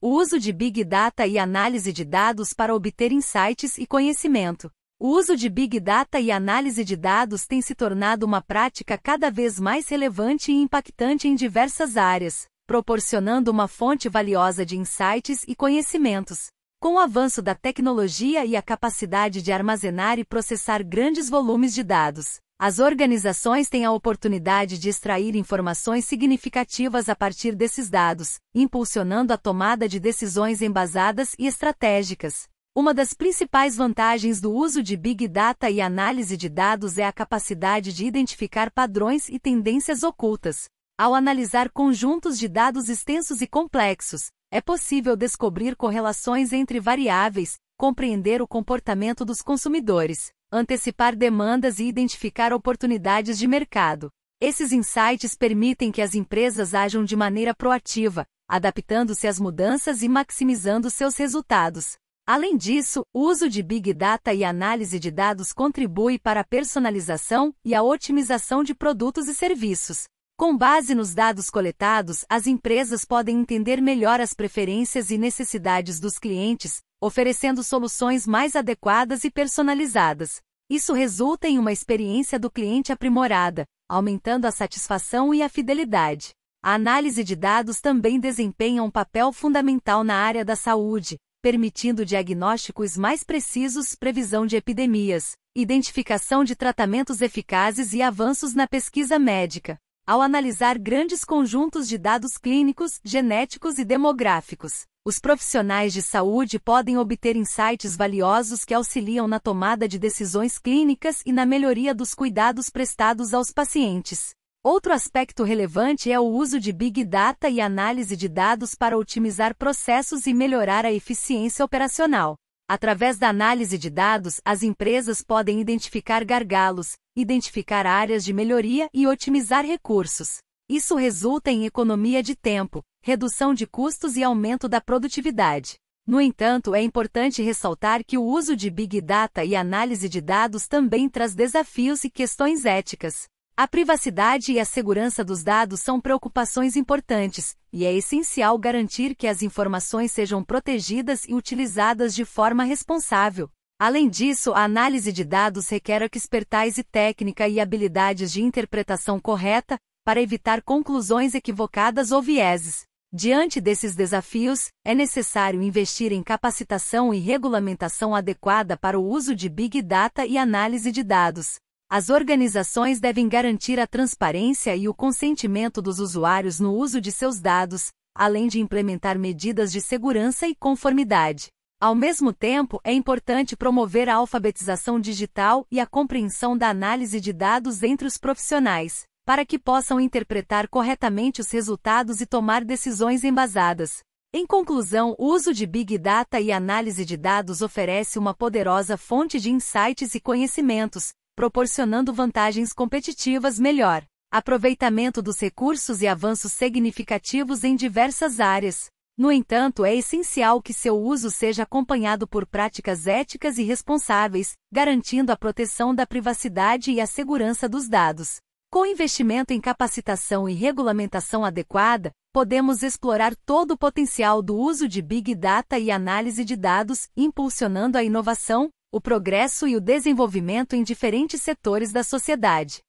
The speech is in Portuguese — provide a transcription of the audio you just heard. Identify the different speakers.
Speaker 1: O uso de Big Data e análise de dados para obter insights e conhecimento. O uso de Big Data e análise de dados tem se tornado uma prática cada vez mais relevante e impactante em diversas áreas, proporcionando uma fonte valiosa de insights e conhecimentos. Com o avanço da tecnologia e a capacidade de armazenar e processar grandes volumes de dados, as organizações têm a oportunidade de extrair informações significativas a partir desses dados, impulsionando a tomada de decisões embasadas e estratégicas. Uma das principais vantagens do uso de Big Data e análise de dados é a capacidade de identificar padrões e tendências ocultas, ao analisar conjuntos de dados extensos e complexos, é possível descobrir correlações entre variáveis, compreender o comportamento dos consumidores, antecipar demandas e identificar oportunidades de mercado. Esses insights permitem que as empresas ajam de maneira proativa, adaptando-se às mudanças e maximizando seus resultados. Além disso, o uso de Big Data e análise de dados contribui para a personalização e a otimização de produtos e serviços, com base nos dados coletados, as empresas podem entender melhor as preferências e necessidades dos clientes, oferecendo soluções mais adequadas e personalizadas. Isso resulta em uma experiência do cliente aprimorada, aumentando a satisfação e a fidelidade. A análise de dados também desempenha um papel fundamental na área da saúde, permitindo diagnósticos mais precisos, previsão de epidemias, identificação de tratamentos eficazes e avanços na pesquisa médica ao analisar grandes conjuntos de dados clínicos, genéticos e demográficos. Os profissionais de saúde podem obter insights valiosos que auxiliam na tomada de decisões clínicas e na melhoria dos cuidados prestados aos pacientes. Outro aspecto relevante é o uso de Big Data e análise de dados para otimizar processos e melhorar a eficiência operacional. Através da análise de dados, as empresas podem identificar gargalos, identificar áreas de melhoria e otimizar recursos. Isso resulta em economia de tempo, redução de custos e aumento da produtividade. No entanto, é importante ressaltar que o uso de Big Data e análise de dados também traz desafios e questões éticas. A privacidade e a segurança dos dados são preocupações importantes, e é essencial garantir que as informações sejam protegidas e utilizadas de forma responsável. Além disso, a análise de dados requer expertise técnica e habilidades de interpretação correta para evitar conclusões equivocadas ou vieses. Diante desses desafios, é necessário investir em capacitação e regulamentação adequada para o uso de Big Data e análise de dados. As organizações devem garantir a transparência e o consentimento dos usuários no uso de seus dados, além de implementar medidas de segurança e conformidade. Ao mesmo tempo, é importante promover a alfabetização digital e a compreensão da análise de dados entre os profissionais, para que possam interpretar corretamente os resultados e tomar decisões embasadas. Em conclusão, o uso de Big Data e análise de dados oferece uma poderosa fonte de insights e conhecimentos, proporcionando vantagens competitivas melhor, aproveitamento dos recursos e avanços significativos em diversas áreas. No entanto, é essencial que seu uso seja acompanhado por práticas éticas e responsáveis, garantindo a proteção da privacidade e a segurança dos dados. Com investimento em capacitação e regulamentação adequada, podemos explorar todo o potencial do uso de Big Data e análise de dados, impulsionando a inovação, o progresso e o desenvolvimento em diferentes setores da sociedade.